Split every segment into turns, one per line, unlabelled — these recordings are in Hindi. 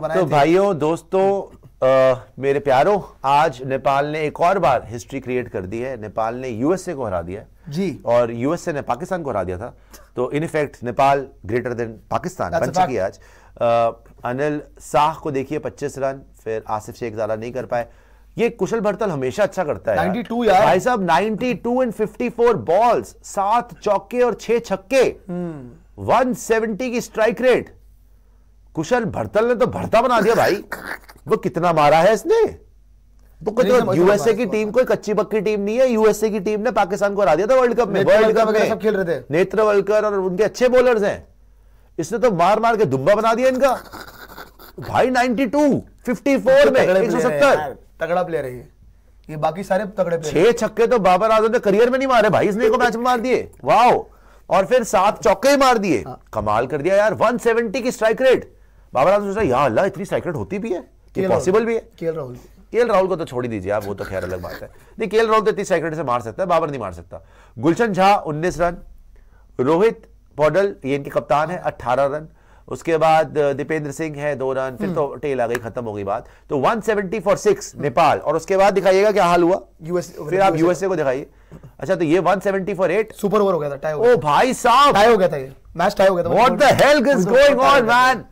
बनाया तो भाइयों
दोस्तों आ, मेरे प्यारों आज नेपाल ने एक और बार हिस्ट्री क्रिएट कर दी है नेपाल ने यूएसए को हरा दिया जी और यूएसए ने पाकिस्तान को हरा दिया था तो in effect Nepal greater than Pakistan बन चुकी आज आ, अनिल शाह को देखिए पच्चीस रन फिर आसिफ शेख ज्यादा नहीं कर पाए ये कुशल भरतल हमेशा अच्छा करता है 92 यार भाई साहब 92 एंड 54 बॉल्स सात चौके और छह छक्के 170 हम्म। की स्ट्राइक रेट कुशल भड़तल ने तो भड़ता बना दिया भाई वो कितना मारा है इसने तो कोई तो यूएसए की टीम कोई कच्ची पक्की टीम नहीं है यूएसए की टीम ने पाकिस्तान को हरा दिया था वर्ल्ड कप में वर्ल्ड कप में सब खेल रहे थे नेत्र वलकर और उनके अच्छे बॉलर्स हैं इसने तो मार मार के दुम्बा बना दिया इनका भाई 92 54 में 170
तगड़ा प्लेयर है ये बाकी सारे तगड़े छह
छक्के तो बाबर आजम ने करियर में नहीं मारे भाई इसने को मैच में मार दिए वाओ और फिर सात चौके मार दिए हाँ। कमाल कर दिया यार 170 की स्ट्राइक रेट बाबर आजम सोचा यहाँ अल्लाह इतनी सैक्रेट होती भी है कि पॉसिबल भी है के राहुल के राहुल को तो छोड़ ही दीजिए आप वो तो खैर अलग बात है नहीं के राहुल तो इतनी सैक्रेट से मार सकता है बाबर नहीं मार सकता गुलशन झा उन्नीस रन रोहित पौडल ये इनके कप्तान है अट्ठारह रन उसके बाद दीपेंद्र सिंह है दो रन फिर तो हम्म। टेल आ गई खत्म हो गई बात तो 170 सेवेंटी फॉर सिक्स नेपाल और उसके बाद दिखाइएगा क्या हाल हुआ यूएस फिर आप यूएसए को दिखाइए अच्छा तो ये 170 seventy for eight super over हो गया था टाई ओ भाई साहब टाई हो गया था ये मैच टाई
हो गया था what the hell is going on man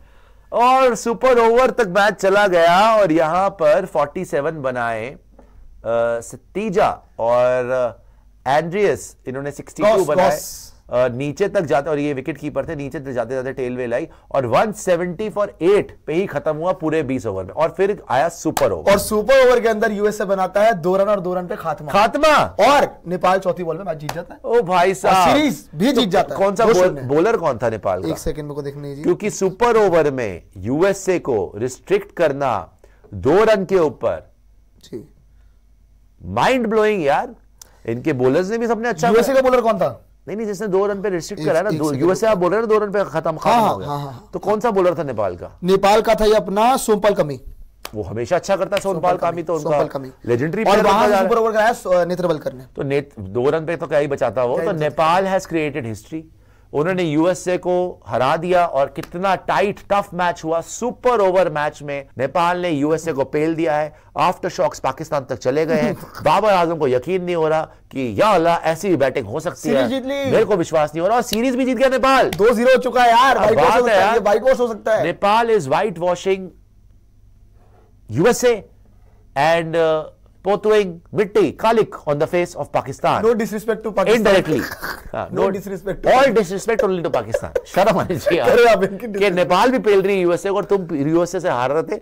और सुपर ओवर तक मैच चला गया और यहां पर 47 बनाए सतीजा और एंड्रियस इन्होंने 62 बनाए नीचे तक जाते और ये विकेट कीपर थे नीचे तक जाते जाते टेलवेल आई और 170 फॉर एट पे ही खत्म हुआ पूरे 20 ओवर में और फिर आया सुपर ओवर और
सुपर ओवर के अंदर यूएसए बनाता है दो रन और दो रन पे खात्मा खात्मा और नेपाल चौथी बॉल में मैच जीत जाता है ओ भाई साहब सीरीज भी तो जीत जाता है कौन सा
बोलर कौन था नेपाल का एक
सेकंड को देखने
क्योंकि सुपर ओवर में यूएसए को रिस्ट्रिक्ट करना दो रन के ऊपर माइंड ब्लोइंग यार इनके बोलर ने भी सबने अच्छा यूएसए का बोलर कौन था नहीं नहीं जिसने दो रन पे रिस्ट्रिक्ट करा ना यूएसए आप बोल रहे ना दो रन पे खत्म खत्म हाँ, हो हाँ, गया हाँ, तो कौन सा बोलर था नेपाल का नेपाल
का था ये अपना सोमपाल कमी
वो हमेशा अच्छा करता है सोनपाल कामी तो उनका
लेजेंडरी और वहां सुपर ओवर कराया नेत्रबलकर ने
तो नेत दो रन पे तो क्या ही बचाता वो तो नेपाल हैज क्रिएटेड हिस्ट्री उन्होंने यूएसए को हरा दिया और कितना टाइट टफ मैच हुआ सुपर ओवर मैच में नेपाल ने यूएसए को पेल दिया है आफ्टर शॉक्स पाकिस्तान तक चले गए हैं बाबर आजम को यकीन नहीं हो रहा कि या अल्लाह ऐसी बैटिंग हो सकती है मेरे को विश्वास नहीं हो रहा और सीरीज भी जीत गया नेपाल दो जीरो हो चुका है यार वाइट वॉश हो सकता है Nepal is white washing USA and पोतुंग मिट्टी कालिक on the face of Pakistan no disrespect to Pakistan indirectly no disrespect all disrespect only to Pakistan शर्म आनी चाहिए कि नेपाल भी पेल रही यूएसए को और तुम यूएसए से हार रहे थे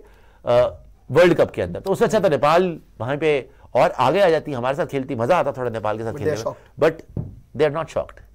वर्ल्ड कप के अंदर तो उससे अच्छा था नेपाल वहां पे और आगे आ जाती हमारे साथ खेलती मजा आता थोड़ा नेपाल के साथ खेलने में but they are not shocked